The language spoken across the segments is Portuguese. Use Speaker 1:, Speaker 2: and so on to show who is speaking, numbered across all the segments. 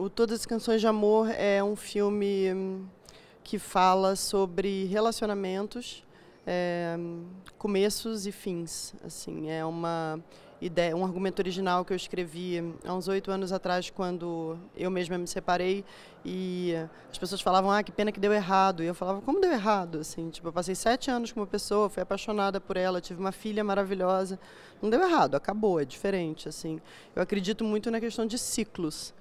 Speaker 1: O Todas as Canções de Amor é um filme hum, que fala sobre relacionamentos, é, hum, começos e fins. Assim, é uma ideia, um argumento original que eu escrevi hum, há uns oito anos atrás, quando eu mesma me separei e as pessoas falavam, ah, que pena que deu errado. E eu falava, como deu errado? Assim, tipo, eu passei sete anos com uma pessoa, fui apaixonada por ela, tive uma filha maravilhosa. Não deu errado, acabou, é diferente, assim. Eu acredito muito na questão de ciclos.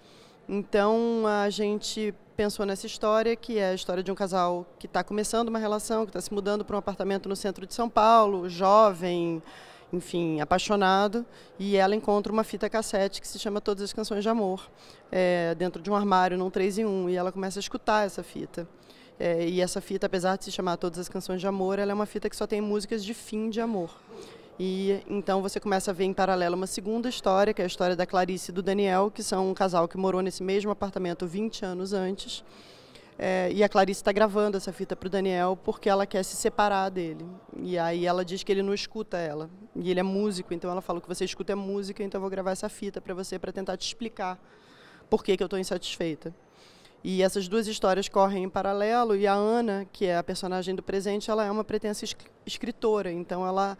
Speaker 1: Então a gente pensou nessa história, que é a história de um casal que está começando uma relação, que está se mudando para um apartamento no centro de São Paulo, jovem, enfim, apaixonado, e ela encontra uma fita cassete que se chama Todas as Canções de Amor, é, dentro de um armário, num 3 em 1, e ela começa a escutar essa fita. É, e essa fita, apesar de se chamar Todas as Canções de Amor, ela é uma fita que só tem músicas de fim de amor. E então você começa a ver em paralelo uma segunda história, que é a história da Clarice e do Daniel, que são um casal que morou nesse mesmo apartamento 20 anos antes. É, e a Clarice está gravando essa fita para o Daniel porque ela quer se separar dele. E aí ela diz que ele não escuta ela. E ele é músico, então ela fala que você escuta é música, então eu vou gravar essa fita para você para tentar te explicar por que, que eu estou insatisfeita. E essas duas histórias correm em paralelo e a Ana, que é a personagem do presente, ela é uma pretensa escritora, então ela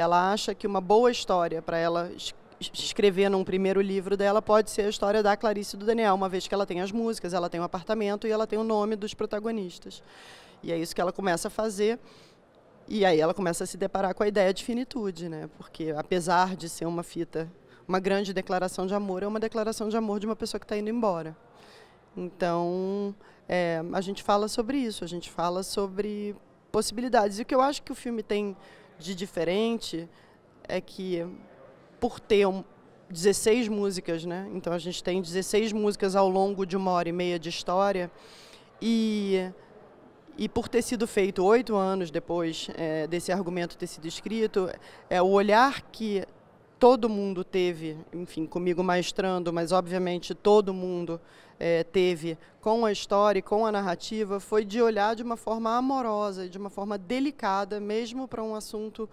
Speaker 1: ela acha que uma boa história para ela escrever num primeiro livro dela pode ser a história da Clarice do Daniel, uma vez que ela tem as músicas, ela tem o um apartamento e ela tem o nome dos protagonistas. E é isso que ela começa a fazer. E aí ela começa a se deparar com a ideia de finitude, né? Porque apesar de ser uma fita, uma grande declaração de amor, é uma declaração de amor de uma pessoa que está indo embora. Então, é, a gente fala sobre isso, a gente fala sobre possibilidades. E o que eu acho que o filme tem de diferente é que por ter 16 músicas, né? Então a gente tem 16 músicas ao longo de uma hora e meia de história e e por ter sido feito oito anos depois é, desse argumento ter sido escrito, é o olhar que todo mundo teve, enfim, comigo maestrando, mas obviamente todo mundo é, teve com a história e com a narrativa, foi de olhar de uma forma amorosa e de uma forma delicada, mesmo para um assunto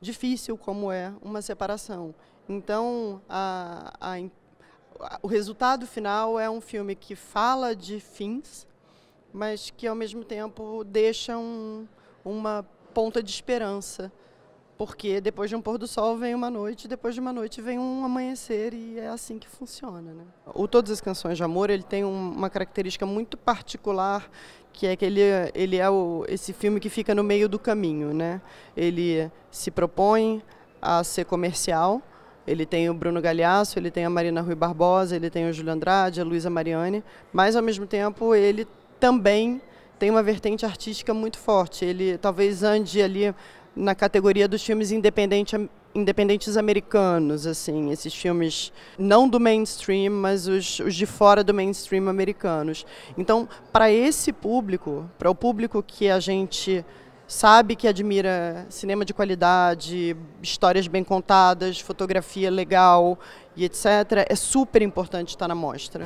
Speaker 1: difícil como é uma separação. Então, a, a, o resultado final é um filme que fala de fins, mas que ao mesmo tempo deixa um, uma ponta de esperança porque depois de um pôr do sol vem uma noite, depois de uma noite vem um amanhecer e é assim que funciona. Né? O Todas as Canções de Amor ele tem uma característica muito particular, que é que ele, ele é o, esse filme que fica no meio do caminho. Né? Ele se propõe a ser comercial, ele tem o Bruno Galhaço, ele tem a Marina Rui Barbosa, ele tem o Júlio Andrade, a Luísa Mariani, mas ao mesmo tempo ele também tem uma vertente artística muito forte. Ele talvez ande ali na categoria dos filmes independente, independentes americanos, assim, esses filmes não do mainstream, mas os, os de fora do mainstream americanos. Então, para esse público, para o público que a gente sabe que admira cinema de qualidade, histórias bem contadas, fotografia legal e etc., é super importante estar tá na mostra.